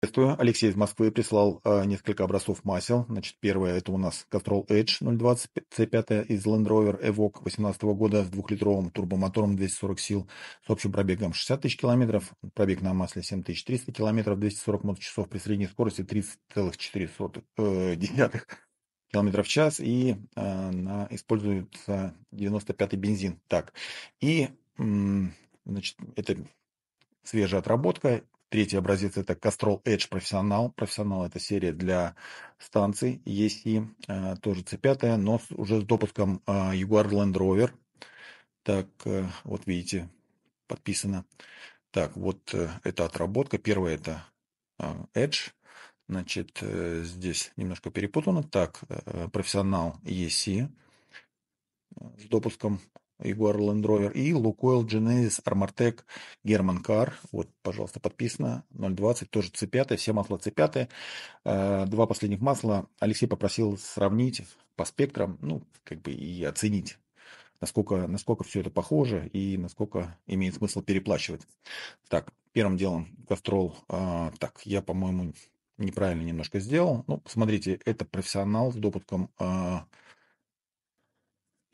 Приветствую. Алексей из Москвы прислал э, несколько образцов масел. Значит, первое это у нас Control Edge 020 C5 из Land Rover Evoque 2018 года с двухлитровым турбомотором 240 сил с общим пробегом 60 тысяч километров, пробег на масле 7300 километров, 240 моточасов при средней скорости 30,4 э, километров в час и э, используется 95 бензин. Так, и значит, это свежая отработка, Третий образец – это Castrol Edge Professional, Профессионал – это серия для станций ESI, э, тоже C5, но уже с допуском э, Jaguar Land Rover. Так, э, вот видите, подписано. Так, вот это отработка. Первое – это Edge. Значит, здесь немножко перепутано. Так, профессионал ESI с допуском Jaguar Land и Лукойл Genesis Армартек, German Car. Вот, пожалуйста, подписано. 0.20, тоже C5, все масла C5. Э, два последних масла Алексей попросил сравнить по спектрам, ну, как бы и оценить насколько, насколько все это похоже и насколько имеет смысл переплачивать. Так, первым делом Кастрол. А, э, так, я, по-моему, неправильно немножко сделал. Ну, посмотрите, это профессионал с допуском а,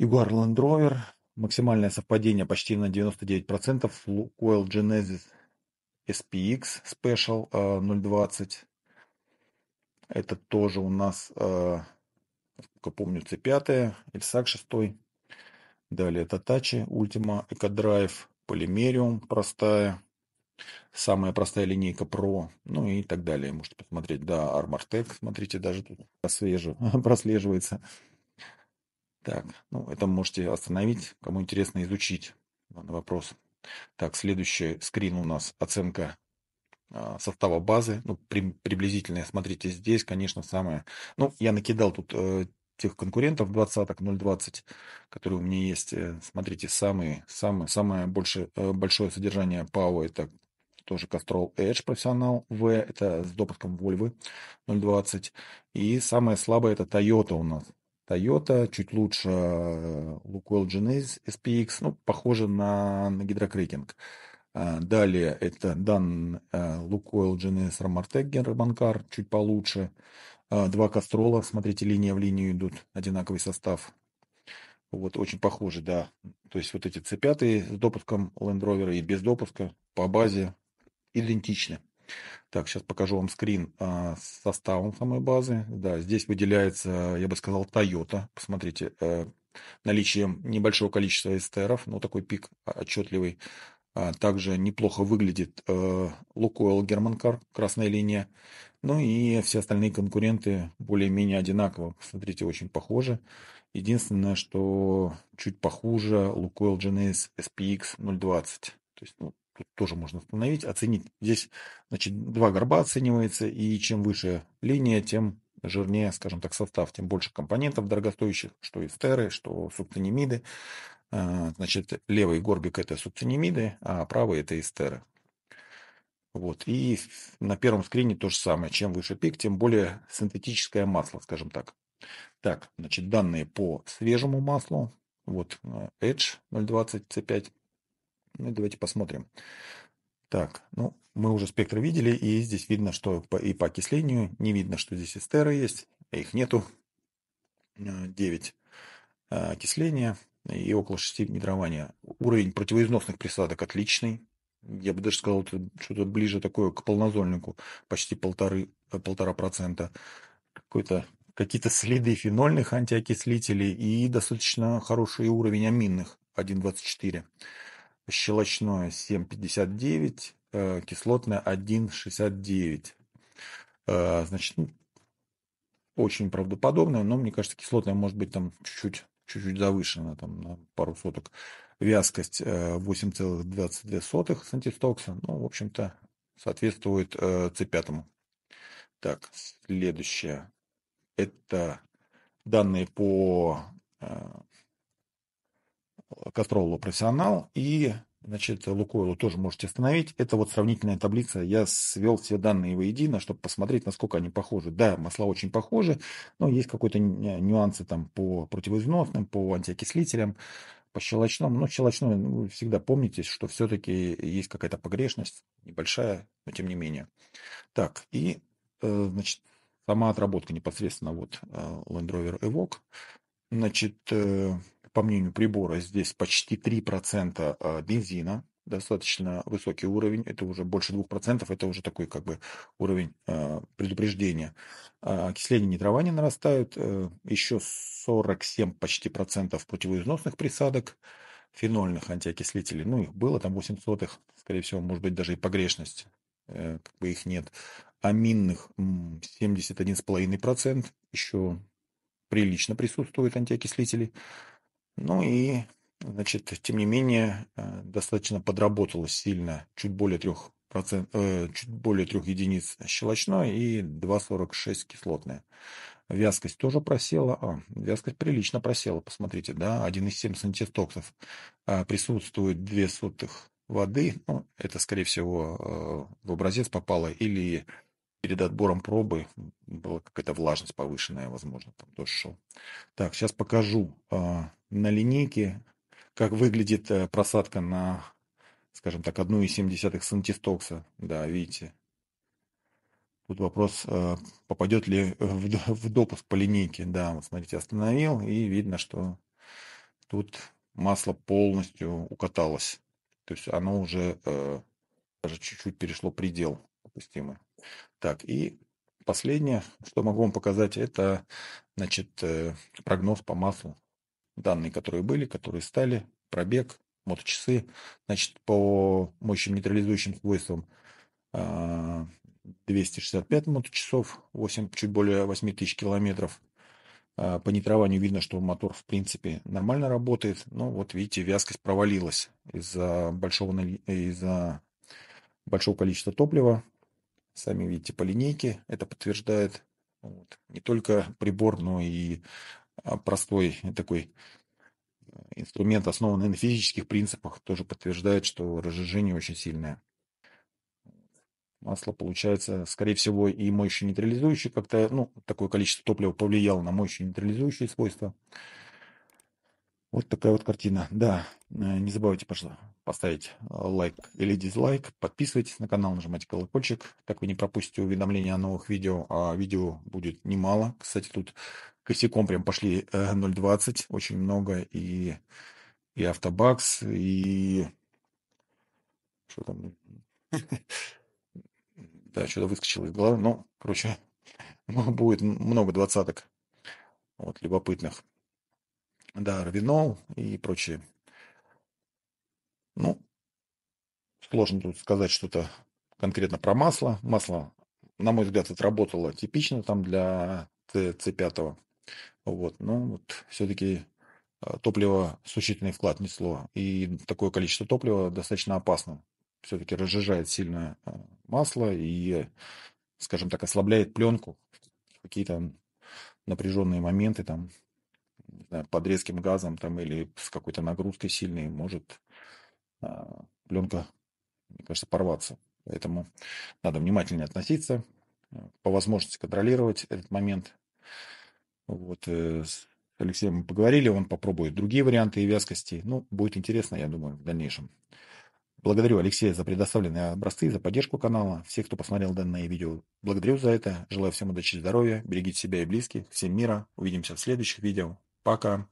э, Jaguar Land Rover Максимальное совпадение почти на 99% Oil Genesis SPX Special 0.20. Э, это тоже у нас, э, как помню, C5, Эльсак 6. Далее тачи Ultima EcoDrive, Polymerium простая. Самая простая линейка Pro, ну и так далее. Можете посмотреть, да, Armortech, смотрите, даже тут прослеживается так, ну, это можете остановить. Кому интересно, изучить данный вопрос. Так, следующий скрин у нас оценка а, состава базы. Ну, при, приблизительно, смотрите, здесь, конечно, самое... Ну, я накидал тут э, тех конкурентов двадцаток, 0,20, которые у меня есть. Э, смотрите, самые, самые, самое больше, э, большое содержание PAO – это тоже Castrol Edge профессионал В это с допуском Volvo 0.20. И самое слабое это Toyota у нас Toyota, чуть лучше э, Lukoil Genesis SPX, ну, похоже на, на гидрокрекинг. А, далее это дан Лукойл э, Genesis Ramartec Гербанкар, чуть получше. А, два кастрола, смотрите, линия в линию идут, одинаковый состав. Вот, очень похожи, да. То есть вот эти C5 с допуском Land Rover и без допуска по базе идентичны. Так, сейчас покажу вам скрин а, с составом самой базы. Да, здесь выделяется, я бы сказал, Toyota. Посмотрите, э, наличием небольшого количества эстеров, но такой пик отчетливый. А, также неплохо выглядит э, Лукойл Германкар, красная линия. Ну и все остальные конкуренты более-менее одинаково. Посмотрите, очень похожи. Единственное, что чуть похуже Лукойл GNS SPX 020. То есть, ну, тут тоже можно установить, оценить. Здесь, значит, два горба оценивается, и чем выше линия, тем жирнее, скажем так, состав, тем больше компонентов дорогостоящих, что эстеры, что субтенимиды. А, значит, левый горбик – это субтенимиды, а правый – это эстеры. Вот. И на первом скрине то же самое. Чем выше пик, тем более синтетическое масло, скажем так. Так, значит, данные по свежему маслу. Вот э, Edge 0.20 C5. Ну давайте посмотрим. Так, ну, мы уже спектр видели, и здесь видно, что по, и по окислению не видно, что здесь эстеры есть, а их нету. 9 э, э, окисления и около 6 гидрования. Уровень противоизносных присадок отличный. Я бы даже сказал, это что-то ближе такое к полнозольнику, почти полторы, э, полтора процента. Какой-то какие-то следы фенольных антиокислителей и достаточно хороший уровень аминных 1,24 щелочное 7,59, э, кислотное 1,69. Э, значит, ну, очень правдоподобное, но мне кажется, кислотное может быть там чуть-чуть чуть-чуть завышена там, на пару соток. Вязкость 8,22 э, сантистокса. Ну, в общем-то, соответствует C5. Так, следующее. Это данные по Кастролло профессионал и значит, Лукойлу тоже можете остановить. Это вот сравнительная таблица. Я свел все данные воедино, чтобы посмотреть, насколько они похожи. Да, масла очень похожи, но есть какой-то э, нюансы там по противоизносным, по антиокислителям, по щелочному. Но щелочное, ну, всегда помните, что все-таки есть какая-то погрешность, небольшая, но тем не менее. Так, и, э, значит, сама отработка непосредственно вот э, Land Rover Evoque. Значит, по мнению прибора, здесь почти 3% а, бензина, достаточно высокий уровень, это уже больше 2%, это уже такой как бы уровень э, предупреждения. Э, окисление нитрования нарастают, э, еще 47 почти процентов противоизносных присадок, фенольных антиокислителей, ну их было там 8 сотых, скорее всего, может быть даже и погрешность, э, как бы их нет. Аминных 71,5%, еще прилично присутствуют антиокислители. Ну и, значит, тем не менее, э, достаточно подработалось сильно, чуть более трех процент, э, чуть более трех единиц щелочной и 2,46 кислотная Вязкость тоже просела. А, вязкость прилично просела, посмотрите, да, 1,7 сантистоксов. А присутствует 2 сотых воды. Ну, это, скорее всего, э, в образец попало или перед отбором пробы была какая-то влажность повышенная, возможно, там тоже шел. Так, сейчас покажу а, на линейке, как выглядит э, просадка на, скажем так, 1,7 сантистокса. Да, видите. Тут вопрос, э, попадет ли э, в допуск по линейке. Да, вот смотрите, остановил, и видно, что тут масло полностью укаталось. То есть оно уже даже чуть-чуть перешло предел допустимый. Так, и последнее, что могу вам показать, это значит, прогноз по маслу данные, которые были, которые стали, пробег, моточасы. Значит, по мощным нейтрализующим свойствам 265 а, моточасов, 8, чуть более 8 тысяч километров. А, по нитрованию видно, что мотор, в принципе, нормально работает. Но вот, видите, вязкость провалилась из-за большого, из большого количества топлива. Сами видите по линейке это подтверждает. Вот. Не только прибор, но и а, простой такой э, инструмент, основанный на физических принципах, тоже подтверждает, что разжижение очень сильное. Масло получается, скорее всего, и мощь нейтрализующий как-то, ну, такое количество топлива повлияло на мощь нейтрализующие свойства. Вот такая вот картина. Да, э, не забывайте, пожалуйста, поставить э, лайк или дизлайк. Подписывайтесь на канал, нажимайте колокольчик. Так вы не пропустите уведомления о новых видео. А видео будет немало. Кстати, тут косяком прям пошли 0.20. Э, Очень много. И, и автобакс, и... Что там? Да, что-то выскочило из головы. Но, ну, короче, ну, будет много двадцаток. Вот, любопытных да, Равинол и прочее. Ну, сложно тут сказать что-то конкретно про масло. Масло, на мой взгляд, отработало типично там для С5. Вот, но вот все-таки э, топливо существенный вклад несло. И такое количество топлива достаточно опасно. Все-таки разжижает сильно э, масло и, скажем так, ослабляет пленку. Какие-то напряженные моменты там не знаю, под резким газом там, или с какой-то нагрузкой сильной может а, пленка, мне кажется, порваться. Поэтому надо внимательнее относиться, э, по возможности контролировать этот момент. Вот, э, с Алексеем мы поговорили, он попробует другие варианты и вязкости. Ну, будет интересно, я думаю, в дальнейшем. Благодарю Алексея за предоставленные образцы, за поддержку канала. Всех, кто посмотрел данное видео, благодарю за это. Желаю всем удачи и здоровья. Берегите себя и близких. Всем мира. Увидимся в следующих видео. Пока.